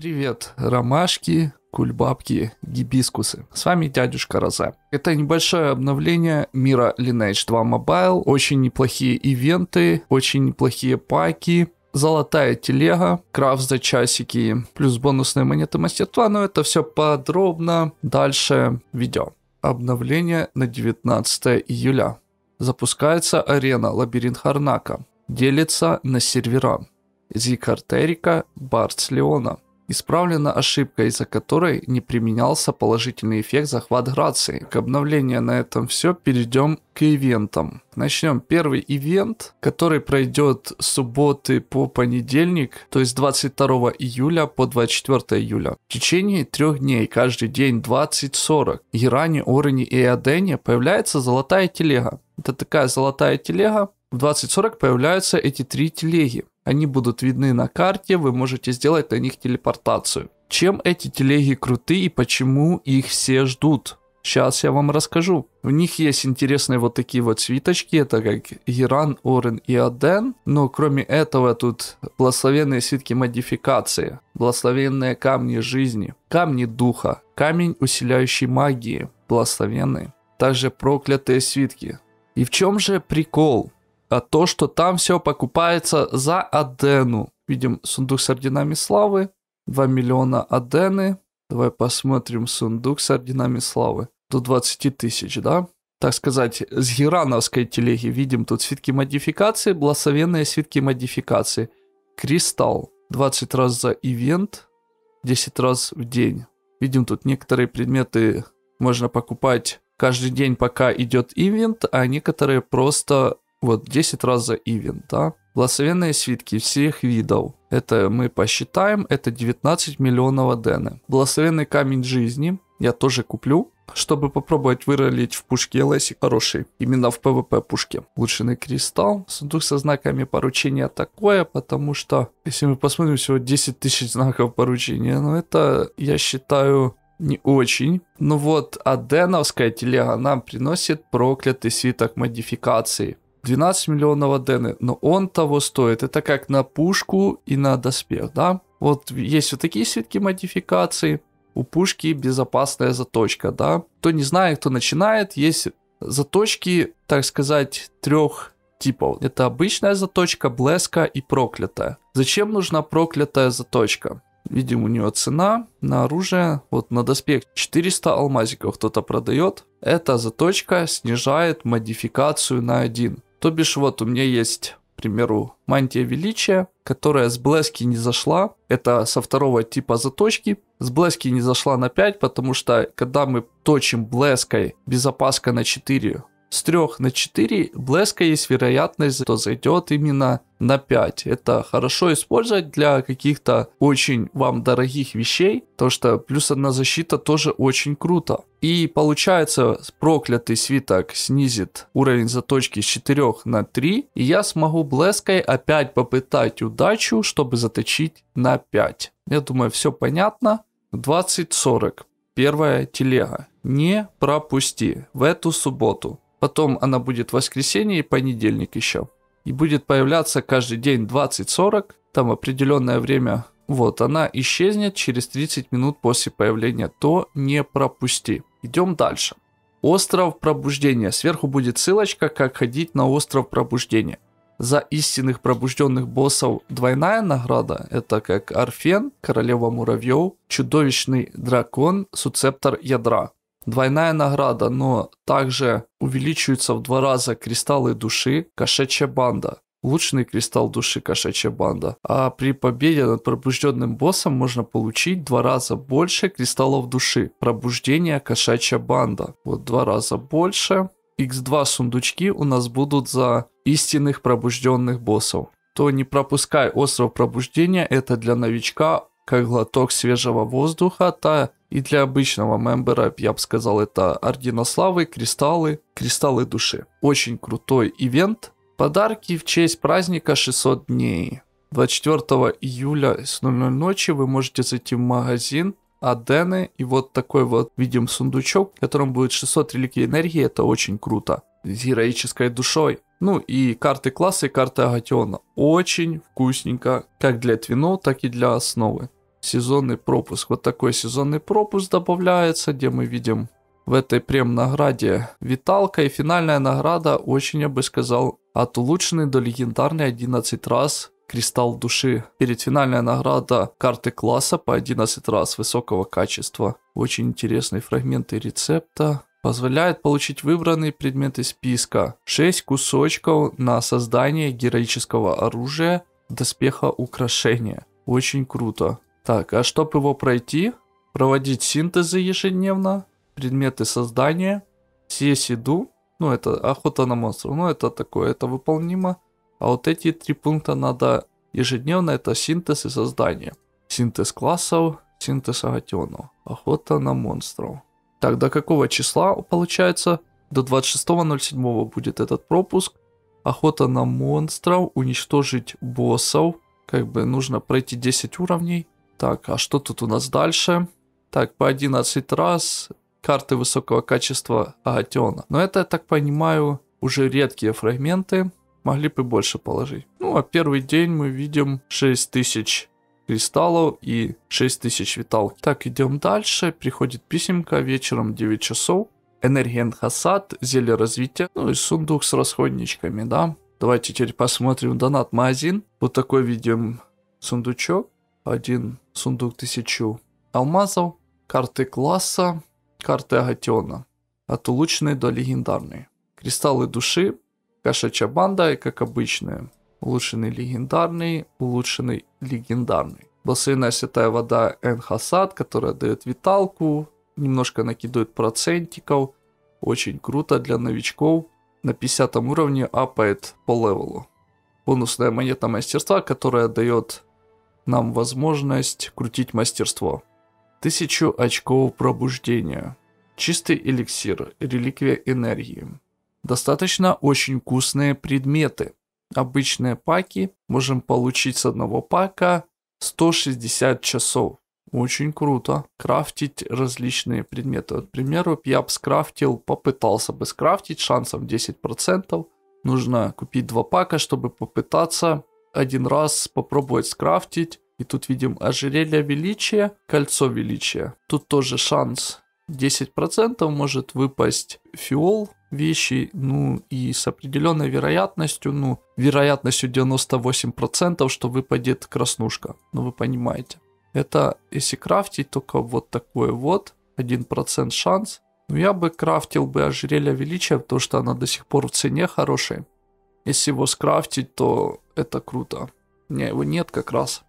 Привет, ромашки, кульбабки, гибискусы. С вами дядюшка Роза. Это небольшое обновление мира Lineage 2 Mobile. Очень неплохие ивенты, очень неплохие паки, золотая телега, крафт за часики, плюс бонусные монеты мастерства, но это все подробно дальше видео. Обновление на 19 июля. Запускается арена Лабиринт Харнака. Делится на сервера. Зикартерика, Барц Леона – Исправлена ошибка, из-за которой не применялся положительный эффект захват грации. К обновлению на этом все, перейдем к ивентам. Начнем первый ивент, который пройдет с субботы по понедельник, то есть 22 июля по 24 июля. В течение трех дней, каждый день 20-40, Иране, Оране и Адене появляется золотая телега. Это такая золотая телега, в 2040 появляются эти три телеги. Они будут видны на карте, вы можете сделать на них телепортацию. Чем эти телеги круты и почему их все ждут? Сейчас я вам расскажу. В них есть интересные вот такие вот свиточки, это как Иран, Орен и Аден. Но кроме этого тут благословенные свитки модификации, благословенные камни жизни, камни духа, камень усиляющий магии, благословенные. Также проклятые свитки. И в чем же прикол? а то, что там все покупается за Адену. Видим сундук с орденами славы, 2 миллиона Адены. Давай посмотрим сундук с орденами славы. До 20 тысяч, да? Так сказать, с герановской телеги видим тут свитки модификации, благословенные свитки модификации. Кристалл 20 раз за ивент, 10 раз в день. Видим тут некоторые предметы можно покупать каждый день, пока идет ивент, а некоторые просто вот 10 раз за ивент, да? Благословенные свитки всех видов. Это мы посчитаем, это 19 миллионов дены. Благословенный камень жизни я тоже куплю, чтобы попробовать выролить в пушке Лесси хороший, именно в ПВП пушке. Улучшенный кристалл, сундук со знаками поручения такое, потому что, если мы посмотрим, всего 10 тысяч знаков поручения, но это, я считаю, не очень. Ну вот, а Деновская телега нам приносит проклятый свиток модификации. 12 миллионов дены, но он того стоит. Это как на пушку и на доспех, да? Вот есть вот такие свитки таки модификации. У пушки безопасная заточка, да? Кто не знает, кто начинает, есть заточки, так сказать, трех типов. Это обычная заточка, блеска и проклятая. Зачем нужна проклятая заточка? Видим, у нее цена на оружие, вот на доспех 400 алмазиков кто-то продает. Эта заточка снижает модификацию на 1. То бишь вот у меня есть к примеру, мантия величия, которая с блески не зашла. Это со второго типа заточки. С блески не зашла на 5, потому что когда мы точим блеской без опаска на 4, с 3 на 4 блеска есть вероятность, что зайдет именно на 5. Это хорошо использовать для каких-то очень вам дорогих вещей, потому что плюс одна защита тоже очень круто. И получается, проклятый свиток снизит уровень заточки с 4 на 3, и я смогу блеской опять попытать удачу, чтобы заточить на 5. Я думаю, все понятно. 20-40. Первая телега. Не пропусти в эту субботу. Потом она будет в воскресенье и понедельник еще. И будет появляться каждый день 20-40, там определенное время. Вот, она исчезнет через 30 минут после появления, то не пропусти. Идем дальше. Остров пробуждения. Сверху будет ссылочка, как ходить на остров пробуждения. За истинных пробужденных боссов двойная награда – это как Арфен, Королева Муравьев, Чудовищный Дракон, Суцептор Ядра. Двойная награда, но также увеличиваются в два раза кристаллы души кошачья банда. Улучшенный кристалл души кошачья банда. А при победе над пробужденным боссом можно получить два раза больше кристаллов души. Пробуждение кошачья банда. Вот два раза больше. X2 сундучки у нас будут за истинных пробужденных боссов то не пропускай остров пробуждения, это для новичка как глоток свежего воздуха, та и для обычного мембера, я бы сказал, это орденославы, кристаллы, кристаллы души. Очень крутой ивент. Подарки в честь праздника 600 дней. 24 июля с 00 ночи вы можете зайти в магазин Адены и вот такой вот видим сундучок, в котором будет 600 реликвий энергии, это очень круто. С героической душой. Ну и карты классы, карты Агатиона. Очень вкусненько, как для твино, так и для основы сезонный пропуск. Вот такой сезонный пропуск добавляется, где мы видим в этой прем-награде Виталка. И финальная награда, очень я бы сказал, от улучшенной до легендарной 11 раз Кристалл Души. Перед финальная награда карты класса по 11 раз высокого качества. Очень интересные фрагменты рецепта. Позволяет получить выбранные предметы списка. 6 кусочков на создание героического оружия, доспеха украшения. Очень круто. Так, а чтобы его пройти, проводить синтезы ежедневно, предметы создания, съесть еду, ну это охота на монстров, ну это такое, это выполнимо. А вот эти три пункта надо ежедневно, это синтез и создание. Синтез классов, синтез агатионов, охота на монстров. Так, до какого числа получается? До 26.07 будет этот пропуск. Охота на монстров, уничтожить боссов. Как бы нужно пройти 10 уровней так, а что тут у нас дальше? Так, по 11 раз карты высокого качества Агатиона. Но это, я так понимаю, уже редкие фрагменты. Могли бы больше положить. Ну, а первый день мы видим 6000 кристаллов и 6000 виталки. Так, идем дальше. Приходит писемка вечером 9 часов. Энерген Хасад, зелье развития, ну и сундук с расходничками, да. Давайте теперь посмотрим донат магазин. Вот такой видим сундучок один сундук тысячу алмазов, карты класса, карты Агатиона, от улучшенной до легендарной. Кристаллы души, кошачья банда и, как обычно, улучшенный легендарный, улучшенный легендарный. Бассейная святая вода Энхасад, которая дает виталку, немножко накидывает процентиков, очень круто для новичков, на 50 уровне апает по левелу. Бонусная монета мастерства, которая дает нам возможность крутить мастерство. Тысячу очков пробуждения. Чистый эликсир, реликвия энергии. Достаточно очень вкусные предметы. Обычные паки можем получить с одного пака 160 часов. Очень круто. Крафтить различные предметы. Вот, к примеру, я бы скрафтил, попытался бы скрафтить, шансом 10%. Нужно купить два пака, чтобы попытаться один раз попробовать скрафтить. И тут видим ожерелье величия, кольцо величия. Тут тоже шанс 10% может выпасть фиол вещи, ну и с определенной вероятностью, ну вероятностью 98%, что выпадет краснушка. Ну вы понимаете. Это если крафтить только вот такое вот, 1% шанс. Но ну, я бы крафтил бы ожерелье величия, потому что она до сих пор в цене хорошая. Если его скрафтить, то это круто. У меня его нет как раз.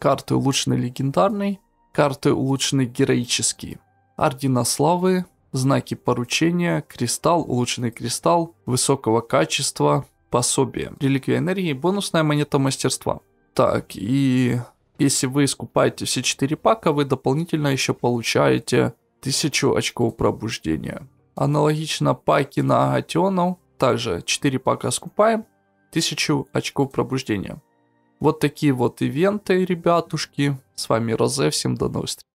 Карты улучшены легендарный, карты улучшены героические. Ордена славы, знаки поручения, кристалл, улучшенный кристалл, высокого качества, пособие, реликвия энергии, бонусная монета мастерства. Так, и если вы искупаете все 4 пака, вы дополнительно еще получаете 1000 очков пробуждения. Аналогично паки на агатионов также 4 пака скупаем, 1000 очков пробуждения. Вот такие вот ивенты, ребятушки. С вами Розе, всем до новых встреч.